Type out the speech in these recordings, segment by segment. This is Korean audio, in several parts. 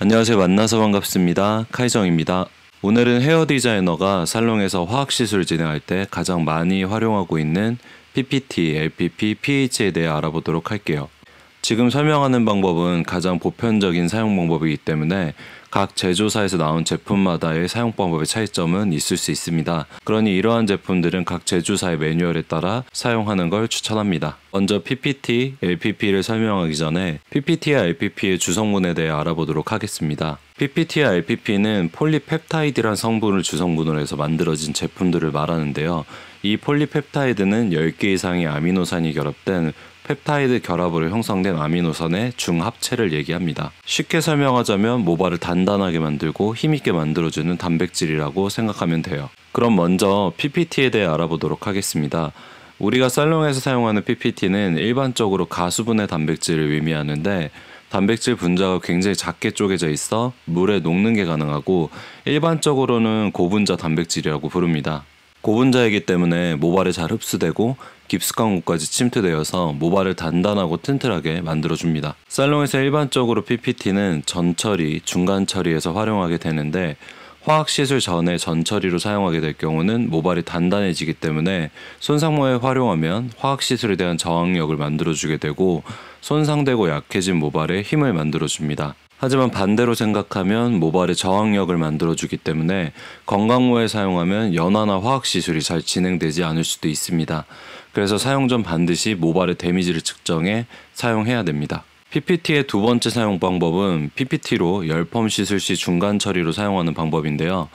안녕하세요. 만나서 반갑습니다. 카이정입니다. 오늘은 헤어 디자이너가 살롱에서 화학 시술 진행할 때 가장 많이 활용하고 있는 PPT, LPP, PH에 대해 알아보도록 할게요. 지금 설명하는 방법은 가장 보편적인 사용 방법이기 때문에 각 제조사에서 나온 제품마다의 사용 방법의 차이점은 있을 수 있습니다. 그러니 이러한 제품들은 각 제조사의 매뉴얼에 따라 사용하는 걸 추천합니다. 먼저 PPT, LPP를 설명하기 전에 PPT와 LPP의 주성분에 대해 알아보도록 하겠습니다. PPT와 LPP는 폴리펩타이드란 성분을 주성분으로 해서 만들어진 제품들을 말하는데요. 이 폴리펩타이드는 10개 이상의 아미노산이 결합된 펩타이드 결합으로 형성된 아미노산의 중합체를 얘기합니다. 쉽게 설명하자면 모발을 단단하게 만들고 힘있게 만들어주는 단백질이라고 생각하면 돼요. 그럼 먼저 PPT에 대해 알아보도록 하겠습니다. 우리가 살롱에서 사용하는 PPT는 일반적으로 가수분해 단백질을 의미하는데 단백질 분자가 굉장히 작게 쪼개져 있어 물에 녹는 게 가능하고 일반적으로는 고분자 단백질이라고 부릅니다. 고분자이기 때문에 모발에 잘 흡수되고 깊숙한 곳까지 침투되어서 모발을 단단하고 튼튼하게 만들어줍니다. 살롱에서 일반적으로 PPT는 전처리, 중간처리에서 활용하게 되는데 화학시술 전에 전처리로 사용하게 될 경우는 모발이 단단해지기 때문에 손상모에 활용하면 화학시술에 대한 저항력을 만들어주게 되고 손상되고 약해진 모발에 힘을 만들어줍니다. 하지만 반대로 생각하면 모발에 저항력을 만들어주기 때문에 건강모에 사용하면 연화나 화학시술이 잘 진행되지 않을 수도 있습니다. 그래서 사용 전 반드시 모발의 데미지를 측정해 사용해야 됩니다. PPT의 두 번째 사용 방법은 PPT로 열펌 시술 시 중간 처리로 사용하는 방법인데요.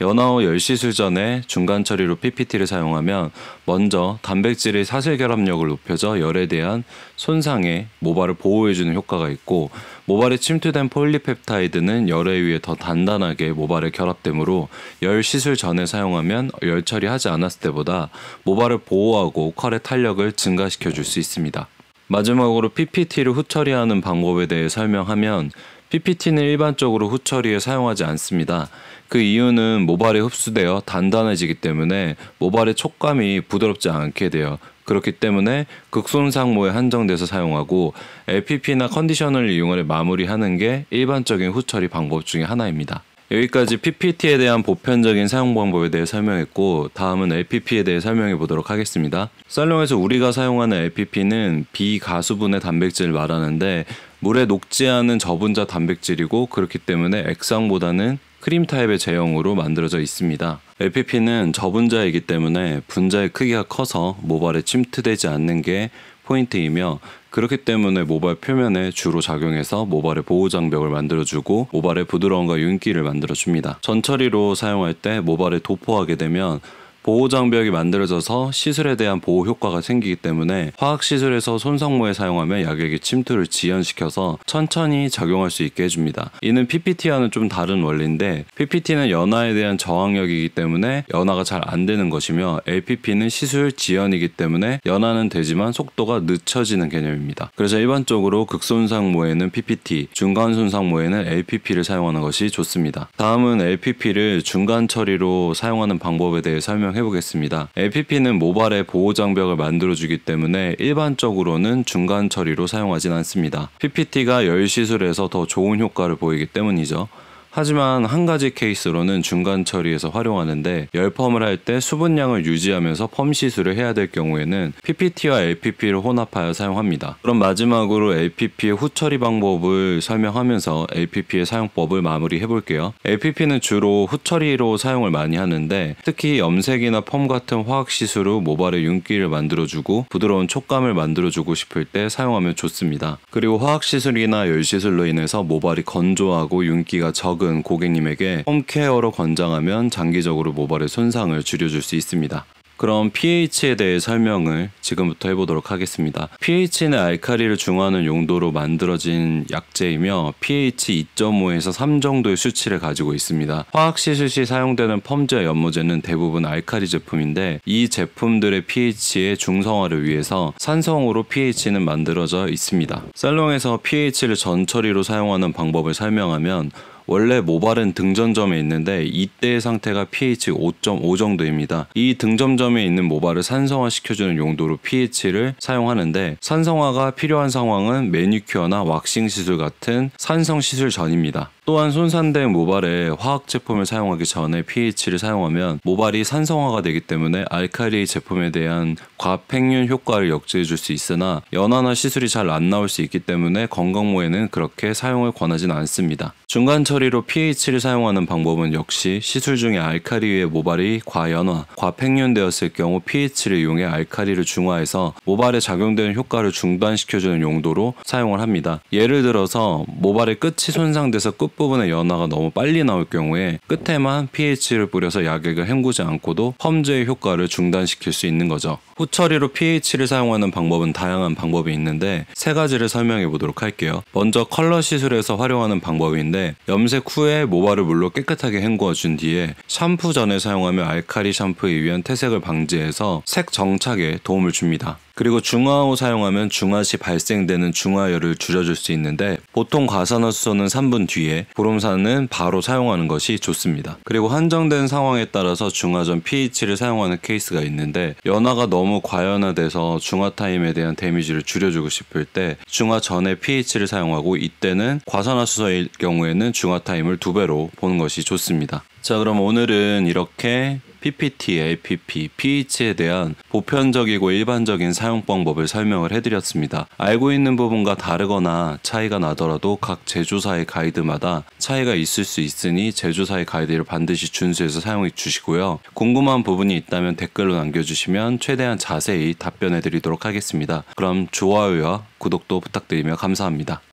연어호 10시 술전에 중간 처리로 PPT를 사용하면 먼저 단백질의 사슬 결합력을 높여서 열에 대한 손상에 모발을 보호해주는 효과가 있고 모발에 침투된 폴리펩타이드는 열에 의해 더 단단하게 모발에 결합되므로 열 시술 전에 사용하면 열 처리하지 않았을 때보다 모발을 보호하고 컬의 탄력을 증가시켜 줄 수 있습니다. 마지막으로 PPT를 후처리하는 방법에 대해 설명하면 PPT는 일반적으로 후처리에 사용하지 않습니다. 그 이유는 모발에 흡수되어 단단해지기 때문에 모발의 촉감이 부드럽지 않게 돼요. 그렇기 때문에 극손상모에 한정돼서 사용하고 LPP나 컨디션을 이용해 마무리하는 게 일반적인 후처리 방법 중의 하나입니다. 여기까지 PPT에 대한 보편적인 사용 방법에 대해 설명했고 다음은 LPP에 대해 설명해 보도록 하겠습니다. 썰롱에서 우리가 사용하는 LPP는 비가수분의 단백질을 말하는데 물에 녹지 않은 저분자 단백질이고 그렇기 때문에 액상보다는 크림 타입의 제형으로 만들어져 있습니다. LPP는 저분자이기 때문에 분자의 크기가 커서 모발에 침투되지 않는 게 포인트이며 그렇기 때문에 모발 표면에 주로 작용해서 모발의 보호 장벽을 만들어주고 모발의 부드러움과 윤기를 만들어줍니다. 전처리로 사용할 때 모발에 도포하게 되면 보호 장벽이 만들어져서 시술에 대한 보호 효과가 생기기 때문에 화학 시술에서 손상모에 사용하면 약액의 침투를 지연시켜서 천천히 작용할 수 있게 해줍니다. 이는 PPT와는 좀 다른 원리인데 PPT는 연화에 대한 저항력이기 때문에 연화가 잘 안 되는 것이며 LPP는 시술 지연이기 때문에 연화는 되지만 속도가 늦춰지는 개념입니다. 그래서 일반적으로 극손상모에는 PPT, 중간손상모에는 LPP를 사용하는 것이 좋습니다. 다음은 LPP를 중간 처리로 사용하는 방법에 대해 설명 설명 해보겠습니다. LPP는 모발의 보호 장벽을 만들어주기 때문에 일반적으로는 중간 처리로 사용하진 않습니다. PPT가 열 시술에서 더 좋은 효과를 보이기 때문이죠. 하지만 한 가지 케이스로는 중간 처리에서 활용하는데 열펌을 할 때 수분량을 유지하면서 펌 시술을 해야 될 경우에는 PPT와 LPP를 혼합하여 사용합니다. 그럼 마지막으로 LPP의 후처리 방법을 설명하면서 LPP의 사용법을 마무리해 볼게요. LPP는 주로 후처리로 사용을 많이 하는데 특히 염색이나 펌 같은 화학 시술 후 모발의 윤기를 만들어주고 부드러운 촉감을 만들어주고 싶을 때 사용하면 좋습니다. 그리고 화학 시술이나 열 시술로 인해서 모발이 건조하고 윤기가 적은 혹은 고객님에게 홈케어로 권장하면 장기적으로 모발의 손상을 줄여줄 수 있습니다. 그럼 pH에 대해 설명을 지금부터 해보도록 하겠습니다. pH는 알카리를 중화하는 용도로 만들어진 약재이며 pH 2.5에서 3 정도의 수치를 가지고 있습니다. 화학시술 시 사용되는 펌제 연모제는 대부분 알카리 제품인데 이 제품들의 pH의 중성화를 위해서 산성으로 pH는 만들어져 있습니다. 살롱에서 pH를 전처리로 사용하는 방법을 설명하면 원래 모발은 등전점에 있는데 이때의 상태가 pH 5.5 정도입니다. 이 등점점에 있는 모발을 산성화시켜주는 용도로 pH를 사용하는데 산성화가 필요한 상황은 매니큐어나 왁싱 시술 같은 산성 시술 전입니다. 또한 손산된 모발에 화학 제품을 사용하기 전에 pH를 사용하면 모발이 산성화가 되기 때문에 알칼리 제품에 대한 과팽륜 효과를 역제해 줄 수 있으나 연화나 시술이 잘 안 나올 수 있기 때문에 건강모에는 그렇게 사용을 권하진 않습니다. 중간 처리로 pH를 사용하는 방법은 역시 시술 중에 알칼리 위에 모발이 과연화, 과팽륜되었을 경우 pH를 이용해 알칼리를 중화해서 모발에 작용되는 효과를 중단시켜주는 용도로 사용을 합니다. 예를 들어서 모발의 끝이 손상돼서 끝 끝부분의 연화가 너무 빨리 나올 경우에 끝에만 pH를 뿌려서 약액을 헹구지 않고도 펌제의 효과를 중단시킬 수 있는 거죠. 후처리로 pH를 사용하는 방법은 다양한 방법이 있는데 세 가지를 설명해 보도록 할게요. 먼저 컬러 시술에서 활용하는 방법인데 염색 후에 모발을 물로 깨끗하게 헹구어 준 뒤에 샴푸 전에 사용하며 알카리 샴푸에 의한 퇴색을 방지해서 색 정착에 도움을 줍니다. 그리고 중화호 사용하면 중화시 발생되는 중화열을 줄여줄 수 있는데 보통 과산화수소는 3분 뒤에 보름산은 바로 사용하는 것이 좋습니다. 그리고 한정된 상황에 따라서 중화 전 pH를 사용하는 케이스가 있는데 연화가 너무 너무 과연화돼서 중화 타임에 대한 데미지를 줄여주고 싶을 때 중화 전에 pH를 사용하고 이때는 과산화수소일 경우에는 중화 타임을 두 배로 보는 것이 좋습니다. 자, 그럼 오늘은 이렇게 PPT, APP, PH에 대한 보편적이고 일반적인 사용 방법을 설명을 해드렸습니다. 알고 있는 부분과 다르거나 차이가 나더라도 각 제조사의 가이드마다 차이가 있을 수 있으니 제조사의 가이드를 반드시 준수해서 사용해 주시고요. 궁금한 부분이 있다면 댓글로 남겨주시면 최대한 자세히 답변해 드리도록 하겠습니다. 그럼 좋아요와 구독도 부탁드리며 감사합니다.